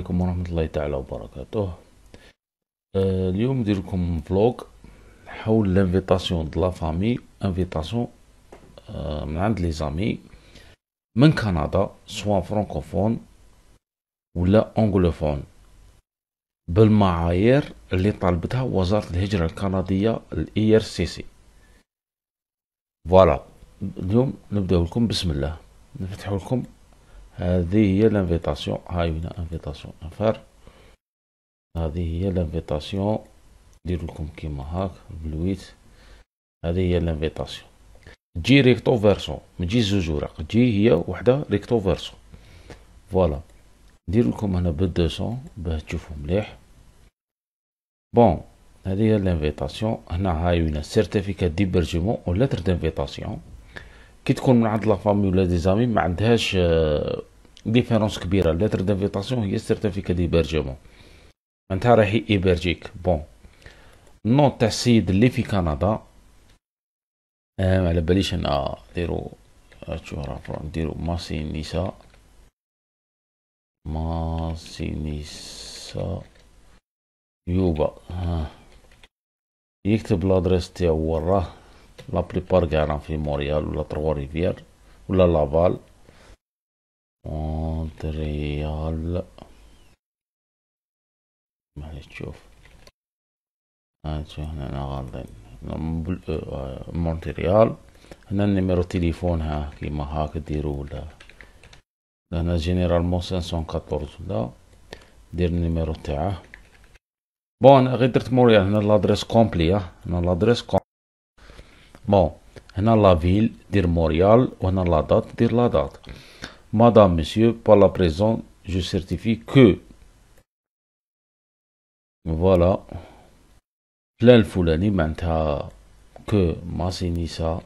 عليكم ورحمة الله تعالى وبركاته آه اليوم ندير لكم فلوق حول لانفيتاسيون دو لا فامي انفيتاسيون آه من عند لي زامي من كندا سوا فرانكوفون ولا انجلوفون بالمعايير اللي طالبتها وزارة الهجرة الكندية الاي ار سي سي فوالا اليوم نبداو لكم بسم الله نفتحوا لكم هذه هي لانفيتاسيون هاي هنا انفيتاسيون نفر هذه هي لانفيتاسيون ندير لكم كيما هاك بلويت هذه هي لانفيتاسيون تجي ريكتو فيرسو ما زوج ورق تجي هي وحده ريكتو فيرسو فوالا ندير لكم هنا ب 200 باه تشوفوا مليح بون هذه هي لانفيتاسيون هنا هاي هنا سيرتيفيكات ديبرجمون ولا تر دانفيتاسيون كي تكون من عند لا فامي ولا دي زامي ما عندهاش ديفيرونس آه، كبيره لاتر دانفيتاسيون هي سيرتيفيكا بيرجيمون انت راهي ايبرجيك بون نو تاع السيد اللي في كندا آه، على باليش انا نديرو تشوف نديرو ماسينيسا ماسينيسا يوبا ها يكتب لادريس تاعو وراه لا بليبار كاع في موريال ولا تروا ريفيير ولا لافال مونتريال معليش تشوف هانتو هنا غالطين مونتريال هنا النيميرو تيليفون ها كيما هاك ديرو ولا هنا سانسون كاتورز ولا دير النيميرو تاعه بون غير درت موريال هنا لادريس كومبلي هنا لادريس كومبلي Bon, on a la ville, dire Montréal, on a la date, dire la date. Madame, monsieur, pour la présent, je certifie que... Voilà. Plein foulani menta que masinisa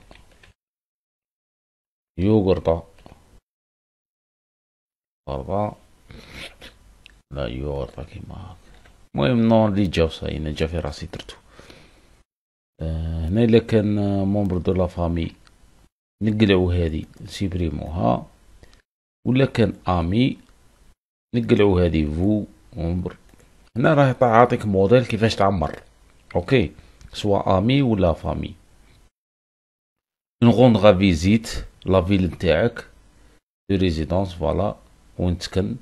yogurta. Voilà. La Yogurt qui m'a... Moi, non, l'idjaw, ça, il n'a déjà fait rassitre tout. هنا آه، الا كان مومبر دو لا فامي نقلعو هذه نسيبريموها ولا كان امي نقلعو هذه فو مومبر هنا راه عاطيك موديل كيفاش تعمر اوكي سواء امي ولا فامي نغوندغا فيزيت لا فيل نتاعك دو ريزيدونس فوالا وين تسكن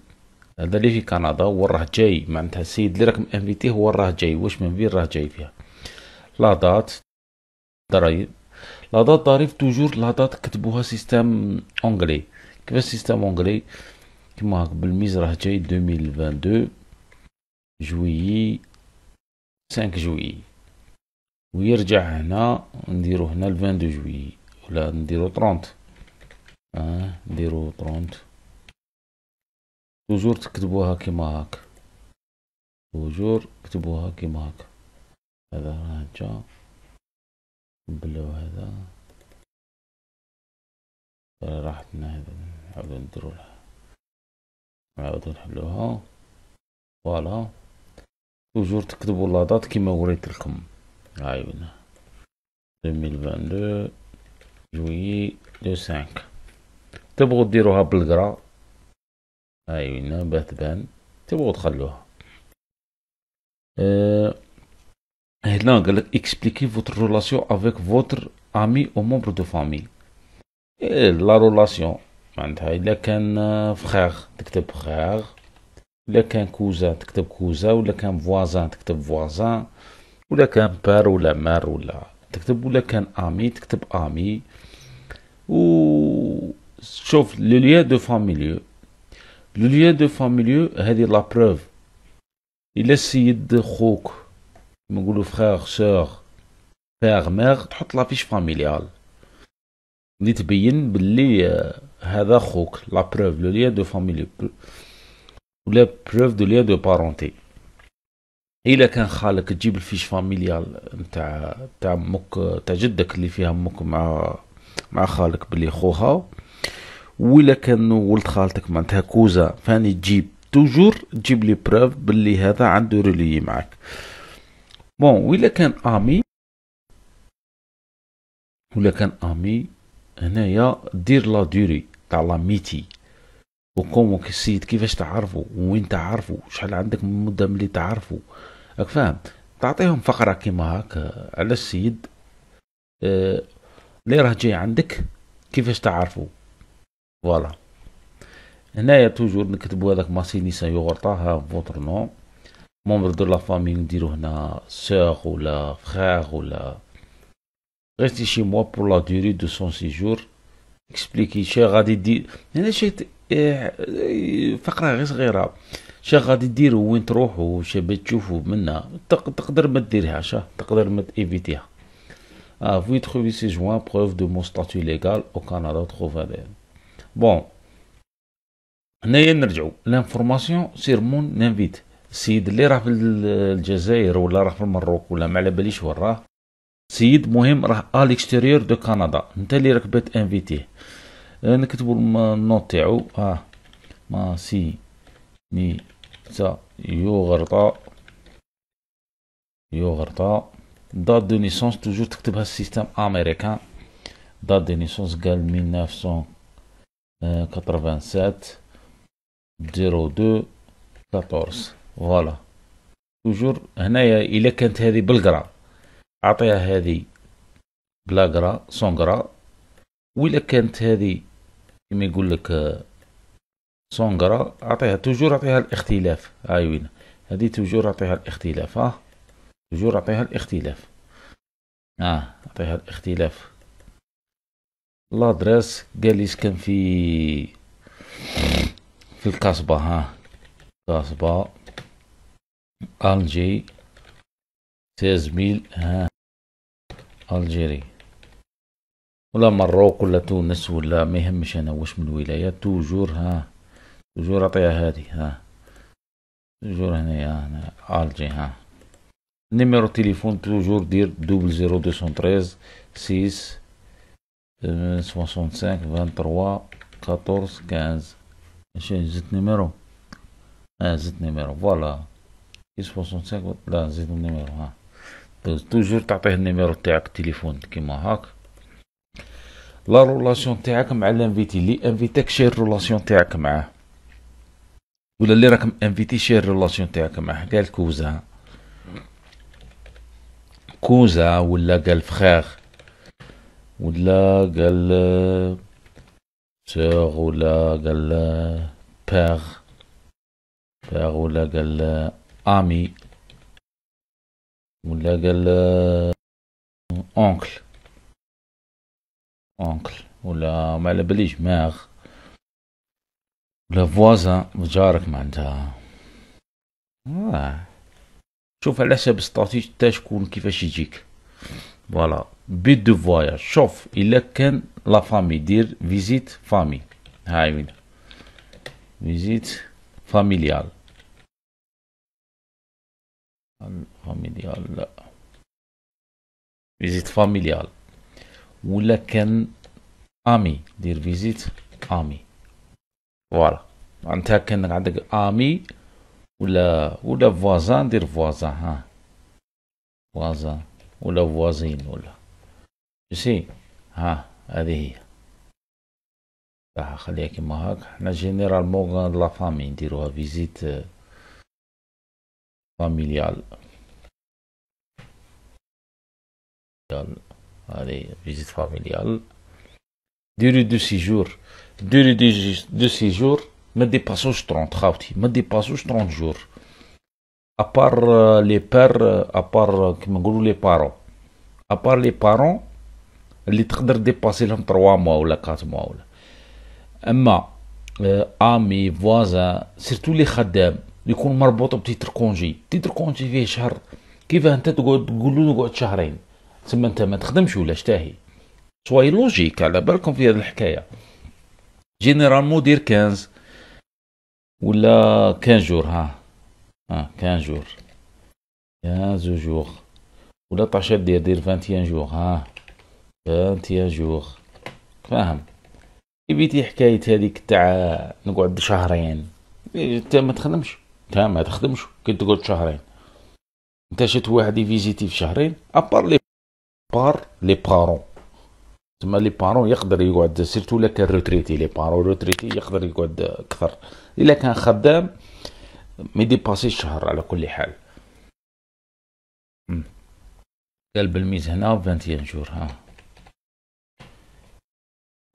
هذا اللي في كندا هو راه جاي معناتها السيد اللي راك مانفيتيه هو راه جاي واش من فين راه جاي فيها لا دات ضرائب لا دات ضرائب توجور لا دات كتبوها سيستم اونغلي كيف سيستم اونغلي كما هاك بالميز راه جاي 2022 جويي 5 جويي ويرجع هنا نديرو هنا ل 22 جويي ولا نديرو 30 اه نديرو 30 توجور تكتبوها كيما هاك توجور كتبوها كيما هاك هذا راه جا نبلو هذا راحتنا هذا نعاودو نديرو لها نعاودو نحلوها فوالا توجور تكتبو كيما وريتلكم كيما وريت لكم فان دو جويي دو سانك تبغو ديروها بالقرا عايونا باه تبان تبغو تخلوها أه Et eh, là, expliquez votre relation avec votre ami ou membre de famille. Et eh, la relation, il y a qu'un frère, t'acceptes frère, il y a qu'un cousin, t'acceptes cousin, ou il y a qu'un voisin, t'acceptes voisin, ou il y a qu'un père ou la mère ou la, t'acceptes ou il y a qu'un ami, t'acceptes ami, ou sauf le lien de famille, Le lien de familial, c'est la preuve. Il est de خوك نقولوا فخير سور فيغ ميغ تحط لافيش فاميليال اللي تبين باللي آه، هذا خوك لا بروف لو ليا دو فاميلي ولا بروف دو ليا دو بارونتي الا كان خالك تجيب الفيش فاميليال نتاع تاع امك تاع جدك اللي فيها امك مع مع خالك باللي خوها ولا كان ولد خالتك معناتها كوزا فاني تجيب توجور تجيب لي بروف باللي هذا عنده ريلي معاك بون ويلا كان امي ولا كان امي هنايا دير لا ديري تاع لا ميتي وكومو السيد كيفاش تعرفو وين تعرفو شحال عندك من مده ملي تعرفو راك فاهم تعطيهم فقره كيما هاك على السيد اللي راه جاي عندك كيفاش تعرفو فوالا هنايا توجور نكتبو هذاك ماسيني ها فوتر نو membre de la famille d'Irona, sœur ou la frère ou la restez chez moi pour la durée de son séjour expliquez cher غادي dire هنا شي فقره غير صغيره شي غادي دير وين تروح وش منا تقدر ما ديرهاش تقدر ما تيفيتيها Ah, vous trouvez ces joints preuve de mon statut légal au Canada trouvé. Bon, l'information sur mon invite. السيد اللي راه في الجزائر ولا راه في المروك ولا ما على باليش وين راه سيد مهم راه اليكستيريور دو كندا انت اللي راك بات انفيتيه نكتبوا النوت تاعو اه ما سي ني تا يوغرطا يوغرطا دات دو نيسونس توجور تكتبها السيستم امريكان دات دو نيسونس قال 1987 02 14 فوالا توجور هنايا الا كانت هذه بالقرا اعطيها هذه بلا قرا سون قرا ولا كانت هذه كما يقول لك سون قرا اعطيها توجور اعطيها الاختلاف هاي آه، وين هذه توجور اعطيها الاختلاف ها آه. توجور اعطيها الاختلاف اه اعطيها الاختلاف لادريس قال لي كان في في القصبة ها آه. قصبة الجي تزميل ها الجيري ولا مروك ولا تونس ولا ما يهمش انا واش من ولايه توجور ها توجور عطيها هادي ها توجور هنايا هنا الجي ها نيميرو تليفون توجور دير دوبل زيرو دو سون تريز سيس سوانسونت سانك فان تروا كاتورز كانز ماشي زدت نيميرو اه زدت نيميرو فوالا 65 لا نزيد النيميرو ها توجور تعطيه النيميرو تاعك التليفون كيما هاك لا رولاسيون تاعك مع الانفيتي لي انفيتاك شير رولاسيون تاعك معاه ولا اللي راك انفيتي شير رولاسيون تاعك معاه قال كوزا كوزا ولا قال فخيغ ولا قال سوغ ولا قال باغ باغ ولا قال ami ولا قال اونكل اونكل ولا ما على باليش ماغ ولا فوازا جارك معناتها شوف على حسب استراتيج تا شكون كيفاش يجيك فوالا بيت دو فواياج شوف الا كان لا فامي دير فيزيت فامي هاي وين فيزيت فاميليال فاميليال لا فيزيت فاميليال ولا كان امي دير فيزيت امي فوالا معناتها كان عندك امي ولا ولا فوازان دير فوازان ها فوازان ولا فوازين ولا سي ها هذه هي راح خليها كيما هاك حنا جينيرالمون لا فامي نديروها فيزيت familiale. Allez, visite familiale. Durée de séjour. Durée de séjour, dépasse aux 30 dépasse aux 30 jours. À part euh, les pères, euh, à part euh, les parents. À part les parents, les تقدر dépassent les 3 mois ou 4 mois ولا اما amis, voisins. Surtout les خدام يكون مربوط بتيتر كونجي تيتر كونجي فيه شهر كيف انت تقعد تقول له تقعد شهرين تسمى انت ما تخدمش ولا اشتهي شوي لوجيك على بالكم في هذه الحكايه جينيرال مدير كانز ولا 15 جور ها اه 15 جور يا زوجور جور ولا طاشات دير دير 21 جور ها 21 جور فاهم بيتي حكايه هذيك تاع نقعد شهرين إيه، انت ما تخدمش لا ما تخدمش كنت تقعد شهرين انت شفت واحد يفيزيتي في شهرين ابار لي بار لي بارون تما لي بارون يقدر يقعد سيرتو الا كان روتريتي لي بارون روتريتي يقدر يقعد اكثر الا كان خدام ما ديباسي الشهر على كل حال قال بالميز هنا 21 جور ها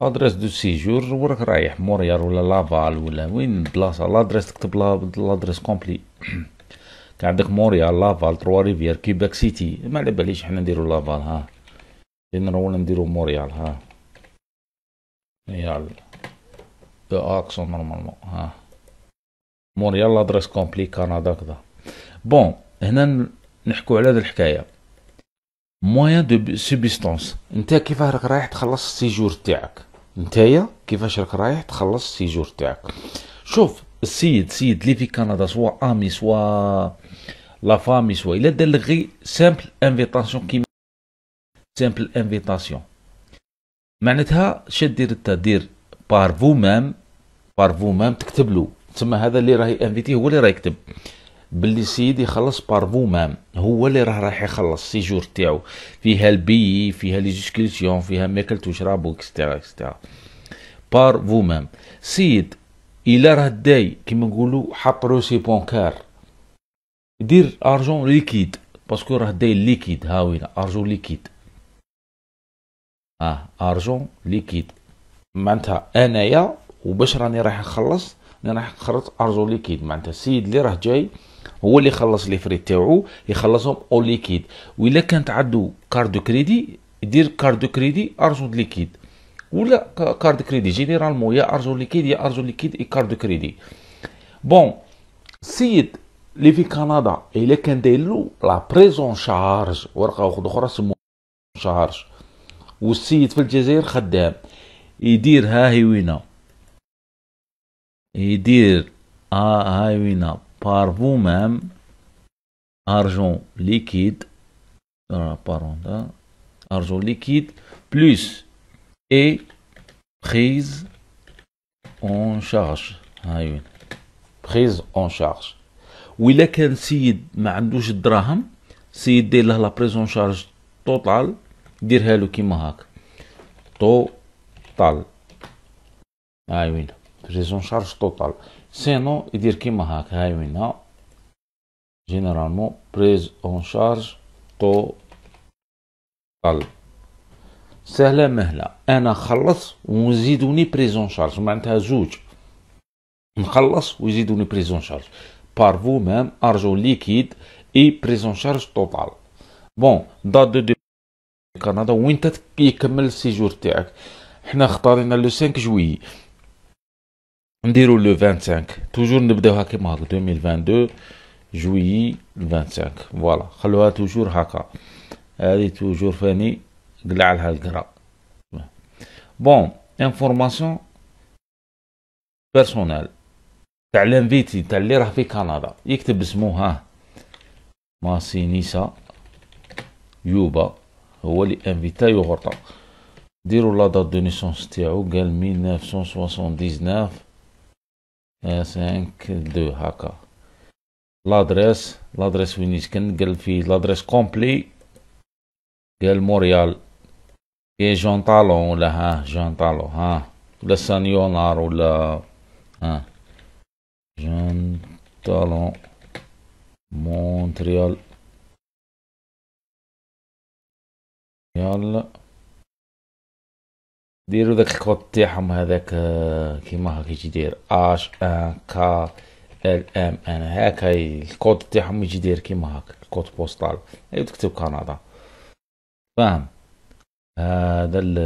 ادريس دو سيجور وراك رايح موريال ولا لافال ولا وين البلاصه لادريس تكتب لادريس كومبلي كان عندك موريال لافال تروا ريفير كيباك سيتي ما على باليش حنا نديرو لافال ها نروح نديرو موريال ها يلا دو اكسون نورمالمون ها موريال لادريس كومبلي كندا كذا بون هنا نحكو على هاد الحكايه مويان دو سوبيستونس نتا كيفاه راك رايح تخلص السيجور تاعك نتايا كيفاش راك رايح تخلص السيجور تاعك شوف السيد سيد اللي في كندا سوا امي سوا لا فامي سوا الا دار لك غير سامبل انفيتاسيون كيما سامبل انفيتاسيون معناتها شدير انت دير بار فو مام بار فو مام تكتب له تسمى هذا اللي راهي انفيتي هو اللي راه يكتب باللي السيد يخلص بارفو مام هو اللي راه راح يخلص السيجور تاعو فيها البي فيها لي جيسكريسيون فيها ماكلت تشرب اكسترا اكسترا بار فو مام السيد الا راه داي كيما نقولوا حط روسي بونكار دير ارجون ليكيد باسكو راه داي ليكيد هاوينا ارجون ليكيد اه ارجون ليكيد معناتها انايا وباش راني راح نخلص راح نخرج ارجون ليكيد معناتها السيد اللي راه جاي هو اللي يخلص لي فري تاعو يخلصهم او ليكيد و الا كانت عندو كارد دو كريدي يدير كارد دو كريدي ارجون ليكيد ولا كارد كريدي جينيرالمون يا ارجون ليكيد يا ارجون ليكيد اي كارد دو كريدي بون السيد لي في كندا الا كان داير له لا بريزون شارج ورقه واحده اخرى سمو شارج والسيد في الجزائر خدام يدير ها هيوينا يدير ها هيوينا par vous-même argent liquide pardon, argent liquide plus et prise en charge ah prise en charge oui il y a ma douche draham c'est de la prise en charge totale dire le qui total ah, oui. prise en charge totale سينو يدير كيما هاك هاي وينها جينيرالمون بريز اون شارج طو طلب سهله مهله انا خلص ويزيدوني بريز اون شارج معناتها زوج نخلص ويزيدوني بريز اون شارج بار فو ميم ارجون ليكيد اي بريز اون شارج توتال بون دات دو دي كندا وين تكمل السيجور تاعك حنا اختارينا لو 5 جويي نديرو لو 25 توجور نبداوها كيما هاك 2022 جويي 25 فوالا خلوها توجور هكا هذه توجور فاني قلع لها القرا بون انفورماسيون بيرسونيل تاع لانفيتي تاع اللي راه في كندا يكتب اسمه ها ماسينيسا يوبا هو اللي انفيتا يغرطا ديروا لا دات دو نيسونس تاعو قال 1979 5 haka L'adresse, l'adresse fille l'adresse complète, Gel Montréal. Et Jean Talon, là, hein, Jean Talon, hein. Le saint ou là, hein. Jean Talon, Montréal. ديروا داك الكود تاعهم هذاك آه، كيما هاك يجي داير اش ان كا ال ام ان هاكا الكود تاعهم يجي داير كيما هاك الكود بوستال تكتب كندا فاهم هذا ال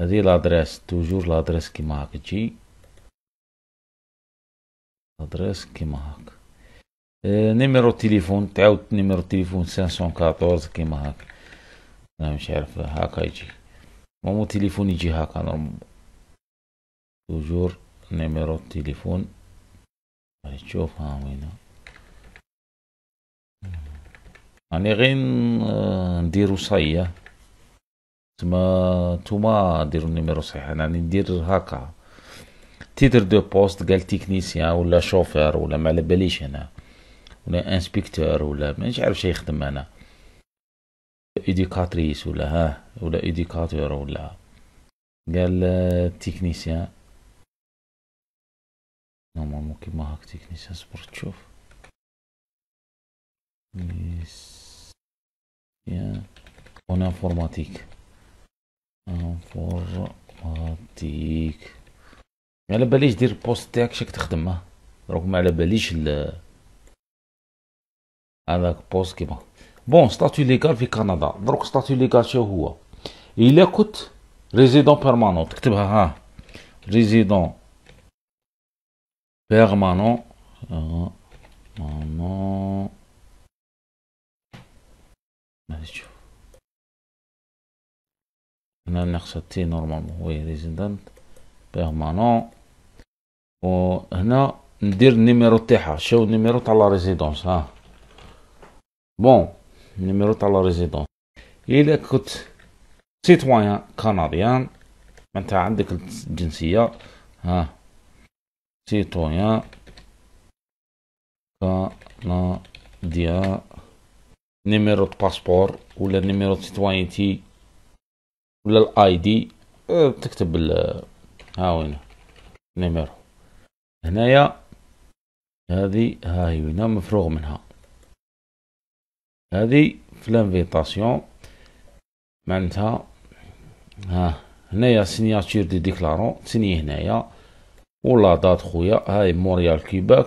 هذه لادريس توجور لادريس كيما هاك تجي لادريس كيما هاك آه، نيميرو تليفون تعاود نيميرو تليفون 514 كيما هاك انا مش عارف هاكا يجي مو تليفون يجي هاكا نورمال توجور نيميرو التليفون تشوف ها وين انا غير نديرو صية تما توما ديرو نيميرو صحيح انا ندير هاكا تيتر دو بوست قال تكنيسيان ولا شوفير ولا ما على باليش انا ولا انسبكتور ولا ما عارف شي يخدم انا ايديكاتريس ولا ها ولا ايديكاتور ولا قال تكنيسيان نورمالمون كيما هاك تكنيسيان صبر تشوف تكنيسيان هنا انفورماتيك انفورماتيك على باليش دير البوست تاعك شك تخدم رغم على باليش هذاك بوست كيما Bon, statut légal au Canada. Donc, statut légal, chez vous. Il écoute, résident permanent. Tu résident permanent. Euh, non, non. Non, non. Non, non. Non, non. Non, non. Non, non. Non, non. نيميرو تاع لا ريزيدون الا كنت سيتوان كنديان انت عندك الجنسيه ها سيتوان كنديان نيميرو باسبور ولا نيميرو سيتوانيتي ولا الاي أه، دي تكتب ها وين نيميرو هنايا هذه ها هي مفروغ منها هذه في لانفيتاسيون معناتها ها هنايا سينياتور دي ديكلارون تسني هنايا ولا دات خويا هاي موريال كيباك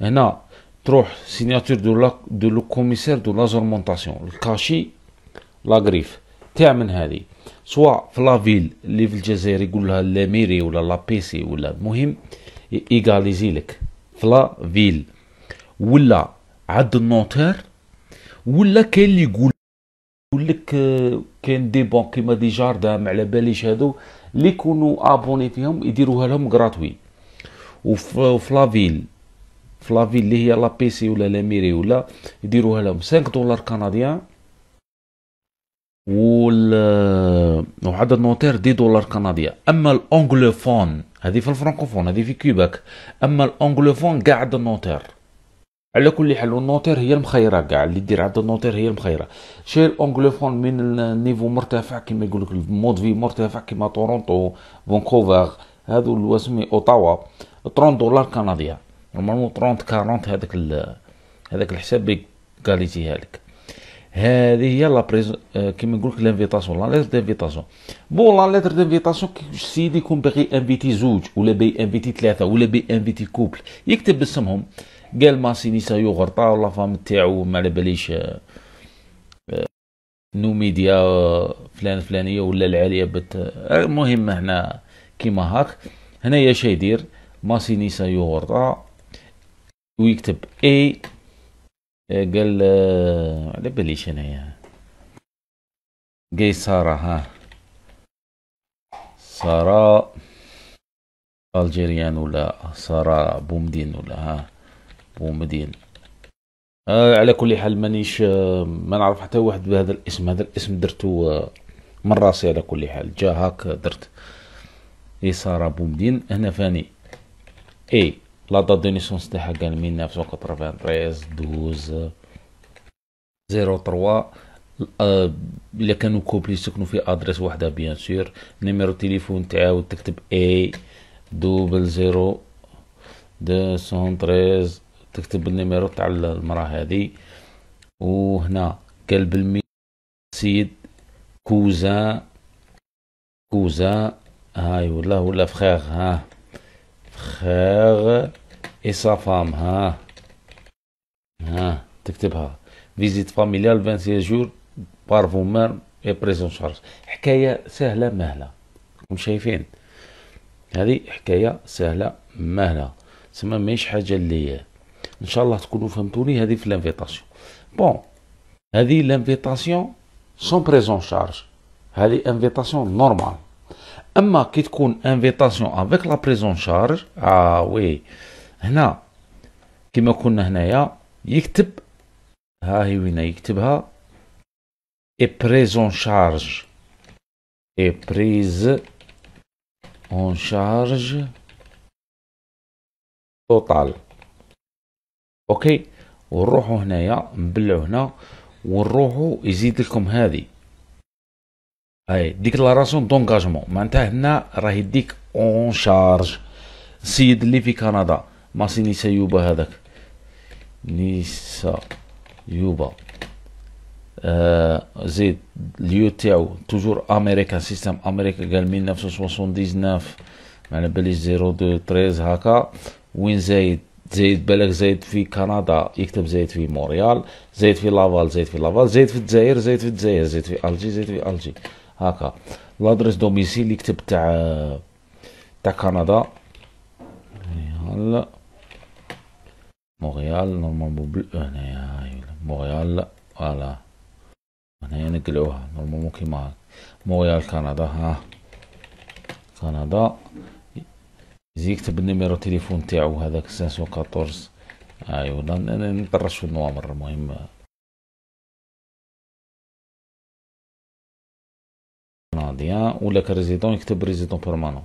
هنا تروح سينياتور دو لا دو لو كوميسير دو لازورمونطاسيون الكاشي لاغريف تاع من هذه سواء في فيل اللي في الجزائر يقول لها لا ميري ولا لا بيسي ولا المهم ايغاليزي لك في لا فيل ولا عند النوتير ولا كاين اللي يقول لك آه، كاين دي بون كيما دي جاردام على باليش هادو اللي يكونوا ابوني فيهم يديروها لهم غراتوي وفي فلافيل في لافيل اللي هي لابيسي ولا لاميري ولا يديروها لهم 5 دولار كنديان وال آه، وعدد نوتير دي دولار كنديا اما الانجلوفون هذه في الفرنكوفون هذه في كيوباك اما الانجلوفون قاعد النوتير على كل حال النوتير هي المخيره كاع اللي دير عند النوتير هي المخيره شي الاونغلوفون من النيفو مرتفع كما يقول لك المود في مرتفع كما تورونتو فانكوفر هذو الوسمي اوتاوا 30 دولار كندية نورمالمون 30 40 هذاك هذاك الحساب كاليتيها لك هذه هي لا بريز كيما نقول لك لانفيتاسيون لا ليتر دانفيتاسيون بون لا ليتر دانفيتاسيون السيد يكون باغي انفيتي زوج ولا بي انفيتي ثلاثه ولا بي انفيتي كوبل يكتب باسمهم قال ماسينيسا غرطا والله فام تاعو ما على باليش آه، نوميديا آه، فلان فلانيه ولا العاليه بت آه، المهم هنا كيما هاك هنايا شا يدير ماسينيسا غرطا ويكتب اي قال على باليش انايا جاي سارة ها سارة الجيريان ولا سارة بومدين ولا ها بومدين آه على كل حال مانيش آه ما نعرف حتى واحد بهذا الاسم هذا الاسم درتو آه من راسي على كل حال جا هاك درت إثارة بومدين هنا فاني اي لا دات دو نيسونس تاعها كان 1993 12 03 الا كانوا كوبلي يسكنوا في ادريس وحده بيان سور نيميرو تليفون تعاود تكتب اي دوبل زيرو دو سون تريز تكتب النيميرو تاع المراه هذه وهنا كلب المي سيد كوزا كوزا هاي ولا ولا فخيغ ها فخيغ اي سا فام ها ها تكتبها فيزيت فاميليال 26 جور بار فومار اي بريزون شارج حكايه سهله مهله راكم شايفين هذه حكايه سهله مهله تسمى ماهيش حاجه اللي ان شاء الله تكونوا فهمتوني هذه في لانفيتاسيون بون هذه لانفيتاسيون سون بريزون شارج هذه انفيتاسيون نورمال اما كي تكون انفيتاسيون افيك لا بريزون شارج اه وي هنا كما كنا هنايا يكتب ها هي وين يكتبها اي بريزون شارج اي بريز اون شارج توتال اوكي ونروحوا هنايا نبلعوا هنا ونروحوا يزيد لكم هذه هاي ديكلاراسيون دونكاجمون معناتها هنا راه يديك اون شارج السيد اللي في كندا ماسي نيسا يوبا هذاك نيسا يوبا آه زيد اليو تاعو توجور امريكان سيستم امريكا قال مين سوسون ديزناف معنا بلي زيرو دو تريز هاكا وين زايد زيد بالك زيد في كندا يكتب زيد في موريال زيد في لافال زيد في لافال زيد في الجزائر زيد في الجزائر زيد في الجي زيد في الجي هاكا لادريس دوميسيل يكتب تاع تاع كندا هلا موريال نورمالمون بل هنايا موريال فوالا هنايا نقلوها نورمالمون كيما موريال كندا ها كندا يجي يكتب النيميرو تليفون تاعو هذاك 514 ايوا نطرش في النوامر المهم كنديان ولا كريزيدون يكتب ريزيدون بيرمانون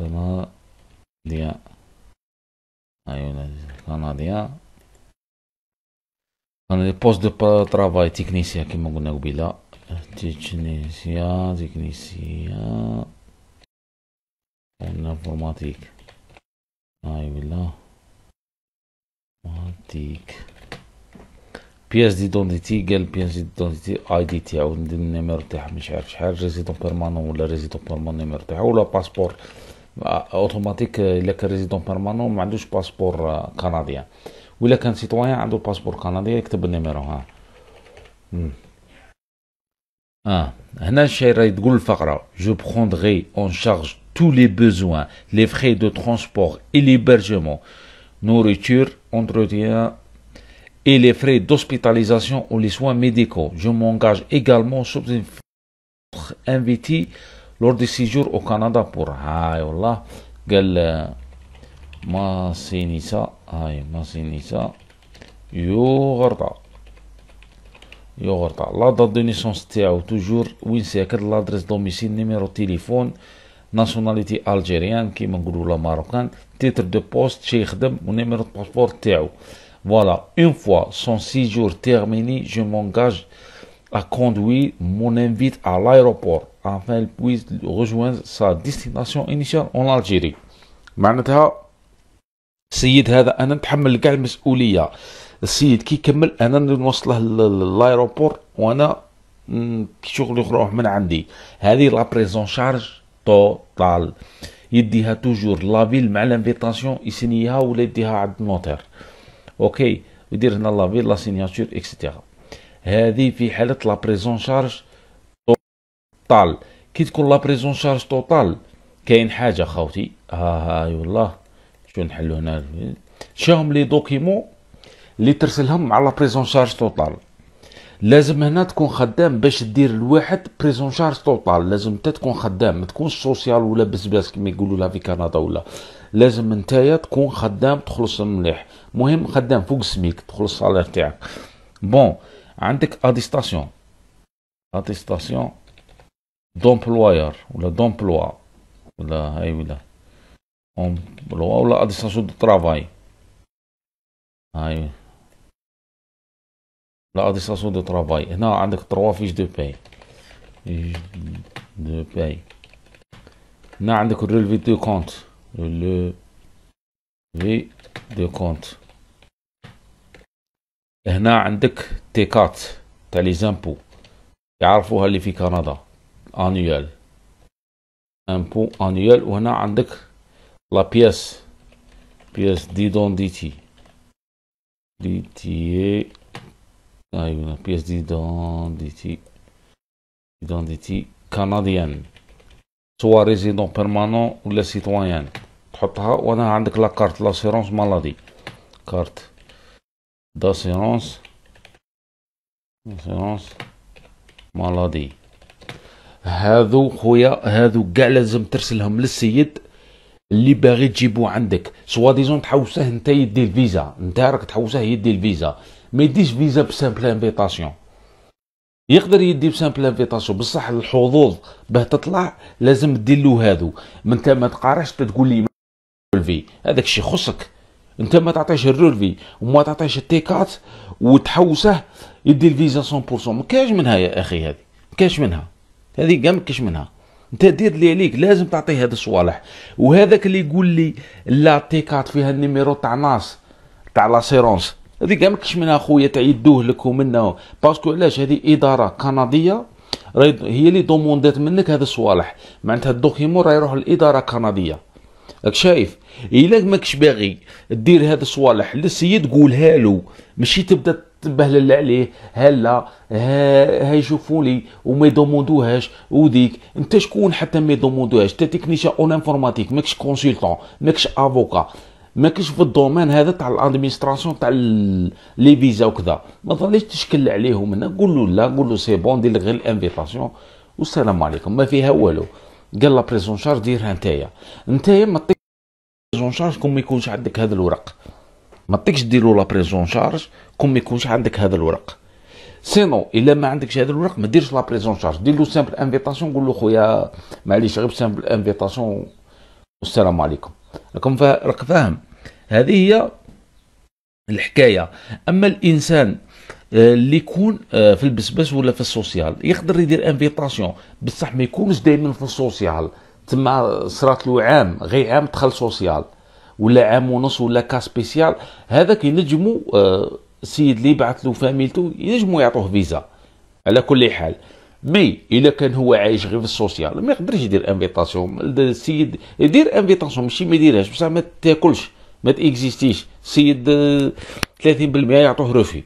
كنديان ايوا كنديان انا لي بوست دو ترافاي تكنيسيا كيما قلنا قبيله تكنيسيا تكنيسيا انفورماتيك اي ولا ماتيك بي اس دي دونتيتي قال بي اس دي دونتيتي اي دي ندير النيمير تاعها مش عارف شحال ريزيدون بيرمانون ولا ريزيدون بيرمانون النيمير تاعها ولا باسبور آه، اوتوماتيك آه، الا كان ريزيدون بيرمانون ما عندوش باسبور آه، كنديان ولا كان سيتوان عنده باسبور كندي يكتب النيميرو ها مم. اه هنا الشيء راهي تقول الفقره جو بروندغي اون شارج tous les besoins, les frais de transport et l'hébergement, nourriture, entretien et les frais d'hospitalisation ou les soins médicaux. Je m'engage également sur une invité lors de jours au Canada pour euh, la date de naissance toujours هاي ما l'adresse domicile, numéro de téléphone. l'adresse domicile, numéro de téléphone. ناسيوناليتي الجيريان كيما نقولوا لا ماروكان تيتر دو بوست شي يخدم ونيميرو باسبور تاعو فوالا اون فوا سون سيجور تيرميني جو مونجاج ا كوندوي مون انفيت ا لايروبور افان بويز روجوان سا ديستيناسيون destination اون الجيري معناتها السيد هذا انا نتحمل كاع المسؤوليه السيد كي يكمل انا نوصله لايروبور وانا كي شغل يخرج من عندي هذه لا بريزون شارج طوطال يديها توجور لافيل مع لانفيتاسيون يسينيها ولا يديها عند النوتير اوكي ويدير هنا لافيل لا سينياتور اكسيتيرا هذه في حاله لا بريزون شارج طوطال كي تكون لا بريزون شارج طوطال كاين حاجه خاوتي ها ها هاي والله شو نحلو هنا شاهم لي دوكيمون لي ترسلهم مع لا بريزون شارج طوطال لازم هنا تكون خدام باش دير الواحد بريزون شارج توتال لازم انت تكون خدام ما تكونش سوسيال ولا بسباس كما يقولوا لها في كندا ولا لازم نتايا تكون خدام تخلص مليح مهم خدام فوق سميك تخلص الصالير تاعك بون عندك اديستاسيون اديستاسيون دومبلواير ولا دومبلوا ولا هاي ولا امبلوا ولا اديستاسيون دو ترافاي هاي la attestation دو ترافاي هنا عندك تروا فيش دو باي دو باي هنا عندك ريلفي دو كونت في دو كونت هنا عندك تيكات تاع لي زامبو يعرفوها اللي في كندا انيوال امبو انيوال وهنا عندك لا بياس بياس تي دي تي إيه. ايوه بي اس دي دون دي تي دون دي تي كنديان سوا ريزيدون بيرمانون ولا سيتوان تحطها وانا عندك لاكارت لاسيرونس مالادي كارت داسيرونس لاسيرونس مالادي هادو خويا هادو كاع لازم ترسلهم للسيد اللي باغي تجيبو عندك سوا ديزون تحوسه انت يدي الفيزا انت راك تحوسه يدي الفيزا ما يديش فيزا بسامبل انفيتاسيون يقدر يدي بسامبل انفيتاسيون بصح الحظوظ باه تطلع لازم دير له هادو ما انت ما تقارش تقول لي الفي هذاك الشيء خصك انت ما تعطيش الرولفي وما تعطيش التيكات وتحوسه يدي الفيزا 100% ما كاش منها يا اخي هذه ما كاش منها هذه كاع ما كاش منها انت دير اللي عليك لازم تعطيه هذا الصوالح وهذاك اللي يقول لي لا تيكات فيها النيميرو تاع ناس تاع لاسيرونس هذيك ما كاش منها خويا تعيدوه لك ومنه باسكو علاش هذه اداره كنديه هي اللي دوموندات منك هذا الصوالح معناتها الدوكيمون راه يروح للاداره الكنديه راك شايف الا ماكش باغي دير هذا الصوالح للسيد قولها له ماشي تبدا تبهلل عليه هلا ها يشوفوا لي وما يدوموندوهاش وديك انت شكون حتى ما دوموندوهاش انت تكنيشا اون انفورماتيك ماكش كونسلتون ماكش افوكا ما كاينش في الدومين هذا تاع الادمنستراسيون تاع لي فيزا وكذا ما ظليش تشكل عليهم هنا قول له لا قول له سي بون دير غير الانفيتاسيون والسلام عليكم ما فيها والو قال لا بريزون شارج ديرها نتايا نتايا ما تطيق بريزون شارج كون ما يكونش عندك هذا الورق ما تطيقش ديرو لا بريزون شارج كون ما يكونش عندك هذا الورق سينو الا ما عندكش هذا الورق ما ديرش لا بريزون شارج دير له سامبل انفيتاسيون قول له خويا معليش غير سامبل انفيتاسيون والسلام عليكم راكم راك فاهم هذه هي الحكايه اما الانسان آه، اللي يكون آه، في البسبس ولا في السوسيال يقدر يدير انفيتاسيون بصح ما يكونش دائما في السوسيال تما صرات له عام غير عام دخل سوسيال ولا عام ونص ولا كا سبيسيال هذاك ينجموا آه، السيد اللي بعث له فاميلتو ينجموا يعطوه فيزا على كل حال مي الا كان هو عايش غير في السوسيال ما يقدرش يدير انفيتاسيون السيد يدير انفيتاسيون ماشي ما يديرهاش بصح ما تاكلش ما تيكزيستيش سيد 30% يعطوه رفي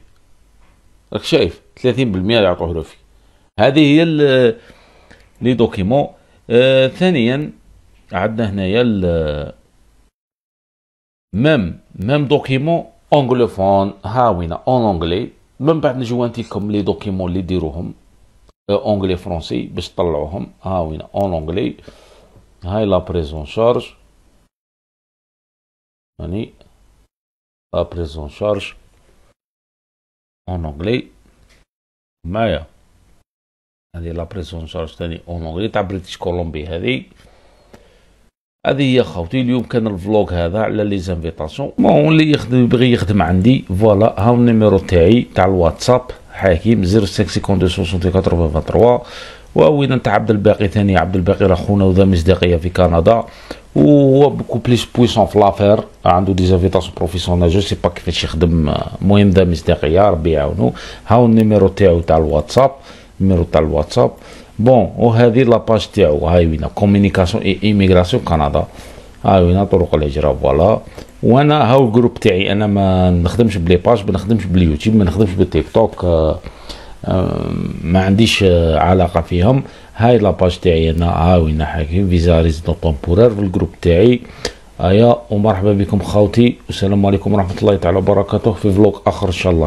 راك شايف 30% يعطوه رفي هذه هي لي دوكيمون آه ثانيا عندنا هنايا ميم ميم دوكيمون ها وينا اون انجلي من بعد نجيو نعطيكم لي دوكيمون اللي ديروهم اونغلي آه، فرونسي باش تطلعوهم وينا اون انجلي هاي لا بريزون شارج يعني à شارج charge en anglais معايا هذه لا بريزون شارج تاني اون انجلي تاع بريتش كولومبي هذه هذه هي خوتي اليوم كان الفلوغ هذا على لي زانفيتاسيون بون اللي يخدم يبغي يخدم عندي فوالا ها النيميرو تاعي تاع الواتساب حكيم تروا و وين تاع عبد الباقي ثاني عبد الباقي راه خونا وذا مصداقيه في كندا بوكو بليس بويسون في لافير عنده ديزافيتاسيون بروفيسيونيل جو سي با كيفاش يخدم المهم ده مصداقيه ربي يعاونو هاو النيميرو تاعو تاع الواتساب النيميرو تاع الواتساب بون وهذه لاباج تاعو هاي وينا كومينيكاسيون اي ايميغراسيون كندا هاي وينا طرق الهجره فوالا وانا هاو الجروب تاعي انا ما نخدمش بلي باج ما نخدمش باليوتيوب ما نخدمش بالتيك توك آه آه ما عنديش آه علاقه فيهم هاي لاباج تاعي انا عاونا حكي فيزاريز دو تومبورار في الجروب تاعي ايا ومرحبا بكم خاوتي والسلام عليكم ورحمه الله تعالى وبركاته في فلوق اخر ان شاء الله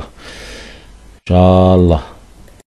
ان شاء الله